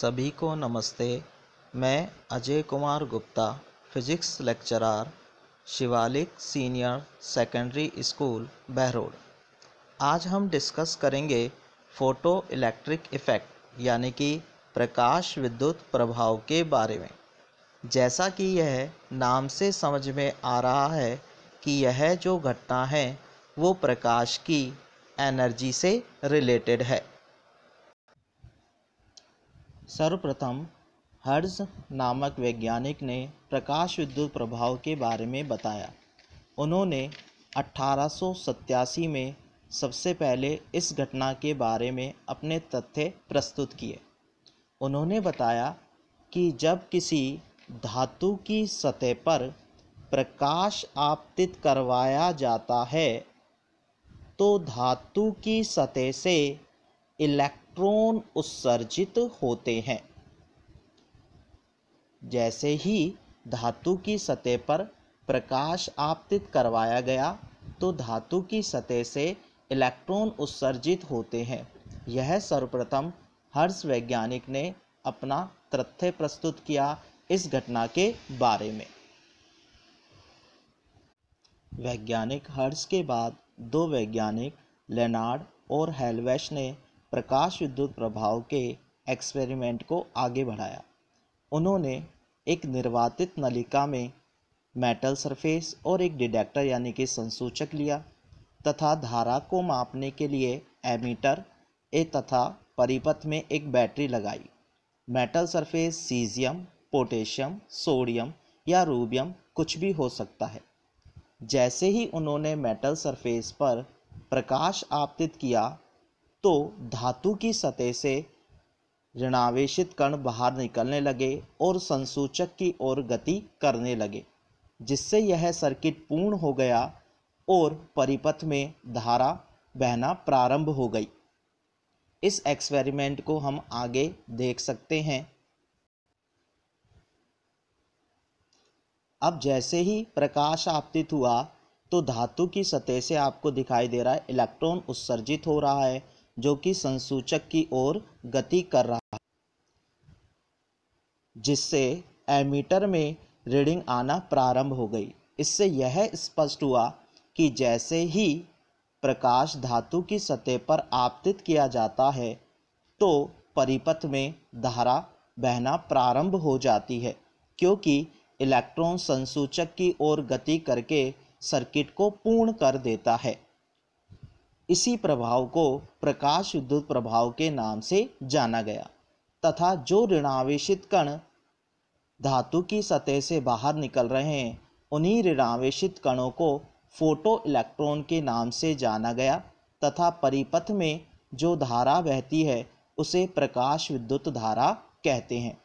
सभी को नमस्ते मैं Ajay Kumar Gupta physics lecturer Shivalik senior secondary school Behror आज हम डिस्कस करेंगे फ़ोटो इलेक्ट्रिक इफ़ेक्ट यानी कि प्रकाश विद्युत प्रभाव के बारे में जैसा कि यह नाम से समझ में आ रहा है कि यह जो घटना है वो प्रकाश की एनर्जी से रिलेटेड है सर्वप्रथम हर्ज़ नामक वैज्ञानिक ने प्रकाश विद्युत प्रभाव के बारे में बताया उन्होंने 1887 में सबसे पहले इस घटना के बारे में अपने तथ्य प्रस्तुत किए उन्होंने बताया कि जब किसी धातु की सतह पर प्रकाश आपतित करवाया जाता है तो धातु की सतह से इलेक्ट्रिक इलेक्ट्रॉन उत्सर्जित होते हैं जैसे ही धातु की सतह पर प्रकाश आपतित करवाया गया तो धातु की सतह से इलेक्ट्रॉन उत्सर्जित होते हैं यह सर्वप्रथम हर्ष वैज्ञानिक ने अपना तथ्य प्रस्तुत किया इस घटना के बारे में वैज्ञानिक हर्ष के बाद दो वैज्ञानिक लेनार्ड और हेलवेश ने प्रकाश विद्युत प्रभाव के एक्सपेरिमेंट को आगे बढ़ाया उन्होंने एक निर्वातित नलिका में मेटल सरफेस और एक डिटेक्टर यानी कि संसूचक लिया तथा धारा को मापने के लिए एमीटर ए तथा परिपथ में एक बैटरी लगाई metal surface caesium potassium sodium या रूबियम कुछ भी हो सकता है जैसे ही उन्होंने मेटल सरफेस पर प्रकाश आपतित किया तो धातु की सतह से ऋणावेशित कण बाहर निकलने लगे और संसूचक की ओर गति करने लगे जिससे यह सर्किट पूर्ण हो गया और परिपथ में धारा बहना प्रारंभ हो गई इस एक्सपेरिमेंट को हम आगे देख सकते हैं अब जैसे ही प्रकाश आपतित हुआ तो धातु की सतह से आपको दिखाई दे रहा है इलेक्ट्रॉन उत्सर्जित हो रहा है जो कि संसूचक की ओर गति कर रहा है जिससे एमीटर में रीडिंग आना प्रारंभ हो गई इससे यह स्पष्ट हुआ कि जैसे ही प्रकाश धातु की सतह पर आपतित किया जाता है तो परिपथ में धारा बहना प्रारंभ हो जाती है क्योंकि इलेक्ट्रॉन संसूचक की ओर गति करके सर्किट को पूर्ण कर देता है इसी प्रभाव को प्रकाश विद्युत प्रभाव के नाम से जाना गया तथा जो ऋणावेशित कण धातु की सतह से बाहर निकल रहे हैं उन्हीं ऋणावेशित कणों को फोटो इलेक्ट्रॉन के नाम से जाना गया तथा परिपथ में जो धारा बहती है उसे प्रकाश विद्युत धारा कहते हैं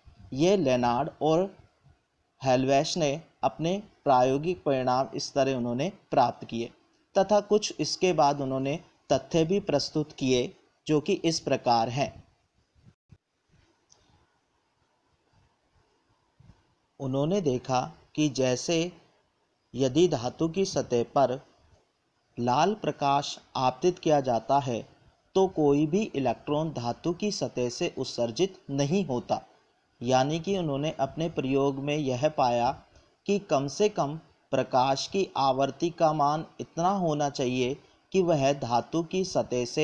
यह लेनार्ड और हेलवेश ने अपने प्रायोगिक परिणाम इस तरह उन्होंने प्राप्त किए तथा कुछ इसके बाद उन्होंने तथ्य भी प्रस्तुत किए जो कि इस प्रकार हैं उन्होंने देखा कि जैसे यदि धातु की सतह पर लाल प्रकाश आपतित किया जाता है तो कोई भी इलेक्ट्रॉन धातु की सतह से उत्सर्जित नहीं होता यानी कि उन्होंने अपने प्रयोग में यह पाया कि कम से कम प्रकाश की आवृत्ति का मान इतना होना चाहिए कि वह धातु की सतह से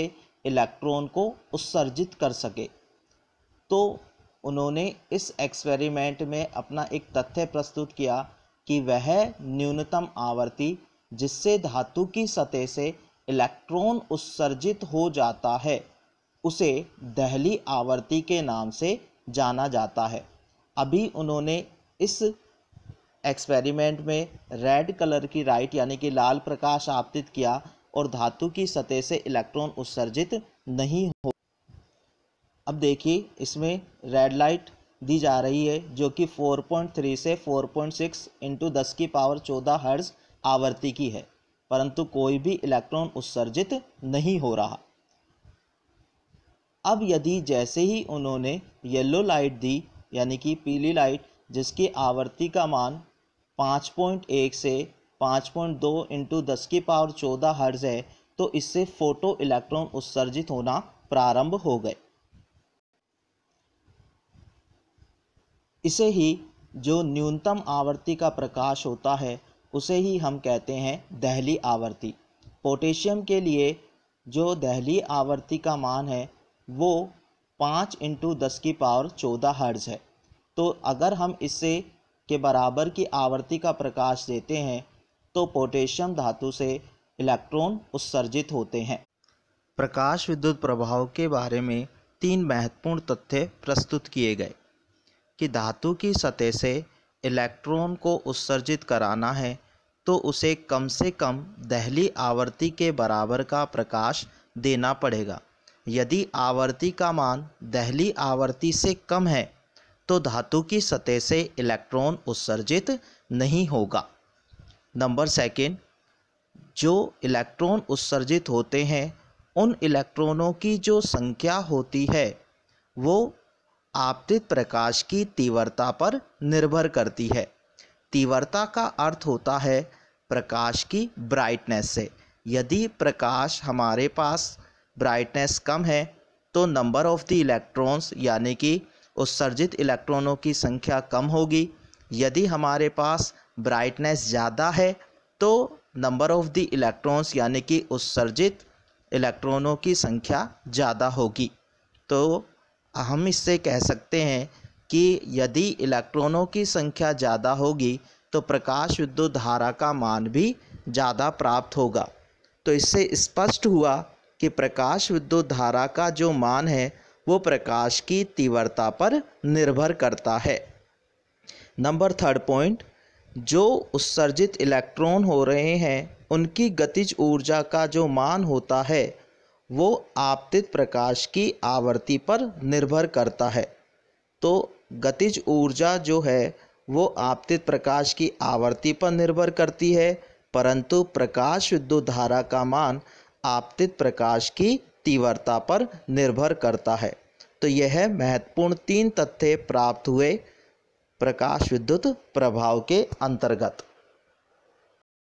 इलेक्ट्रॉन को उत्सर्जित कर सके तो उन्होंने इस एक्सपेरिमेंट में अपना एक तथ्य प्रस्तुत किया कि वह न्यूनतम आवृत्ति जिससे धातु की सतह से इलेक्ट्रॉन उत्सर्जित हो जाता है उसे दहली आवृत्ति के नाम से जाना जाता है अभी उन्होंने इस एक्सपेरिमेंट में रेड कलर की राइट यानी कि लाल प्रकाश आपतित किया और धातु की सतह से इलेक्ट्रॉन उत्सर्जित नहीं हो अब देखिए इसमें रेड लाइट दी जा रही है जो कि 4.3 से 4.6 पॉइंट इंटू दस की पावर 14 हर्ज आवर्ती की है परंतु कोई भी इलेक्ट्रॉन उत्सर्जित नहीं हो रहा अब यदि जैसे ही उन्होंने येलो लाइट दी यानी कि पीली लाइट जिसकी आवर्ती का मान पाँच पॉइंट एक से पाँच पॉइंट दो इंटू दस की पावर चौदह हर्ज है तो इससे फोटो इलेक्ट्रॉन उत्सर्जित होना प्रारंभ हो गए इसे ही जो न्यूनतम आवृत्ति का प्रकाश होता है उसे ही हम कहते हैं दहली आवृत्ति पोटेशियम के लिए जो दहली आवृत्ति का मान है वो पाँच इंटू दस की पावर चौदह हर्ज है तो अगर हम इससे के बराबर की आवृत्ति का प्रकाश देते हैं तो पोटेशियम धातु से इलेक्ट्रॉन उत्सर्जित होते हैं प्रकाश विद्युत प्रभाव के बारे में तीन महत्वपूर्ण तथ्य प्रस्तुत किए गए कि धातु की सतह से इलेक्ट्रॉन को उत्सर्जित कराना है तो उसे कम से कम दहली आवृत्ति के बराबर का प्रकाश देना पड़ेगा यदि आवृत्ति का मान दहली आवृत्ति से कम है तो धातु की सतह से इलेक्ट्रॉन उत्सर्जित नहीं होगा नंबर सेकेंड जो इलेक्ट्रॉन उत्सर्जित होते हैं उन इलेक्ट्रॉनों की जो संख्या होती है वो आपतित प्रकाश की तीव्रता पर निर्भर करती है तीव्रता का अर्थ होता है प्रकाश की ब्राइटनेस से यदि प्रकाश हमारे पास ब्राइटनेस कम है तो नंबर ऑफ़ द इलेक्ट्रॉन्स यानी कि उत्सर्जित इलेक्ट्रॉनों की संख्या कम होगी यदि हमारे पास ब्राइटनेस ज़्यादा है तो नंबर ऑफ़ द इलेक्ट्रॉन्स यानी कि उत्सर्जित इलेक्ट्रॉनों की संख्या ज़्यादा होगी तो हम इससे कह सकते हैं कि यदि इलेक्ट्रॉनों की संख्या ज़्यादा होगी तो प्रकाश विद्युत धारा का मान भी ज़्यादा प्राप्त होगा तो इससे स्पष्ट हुआ कि प्रकाश विद्युत धारा का जो मान है वो प्रकाश की तीव्रता पर निर्भर करता है नंबर थर्ड पॉइंट जो उत्सर्जित इलेक्ट्रॉन हो रहे हैं उनकी गतिज ऊर्जा का जो मान होता है वो आपतित प्रकाश की आवृत्ति पर निर्भर करता है तो गतिज ऊर्जा जो है वो आपतित प्रकाश की आवृत्ति पर निर्भर करती है परंतु प्रकाश विद्युत धारा का मान आपतित प्रकाश की तीव्रता पर निर्भर करता है तो यह महत्वपूर्ण तीन तथ्य प्राप्त हुए प्रकाश विद्युत प्रभाव के अंतर्गत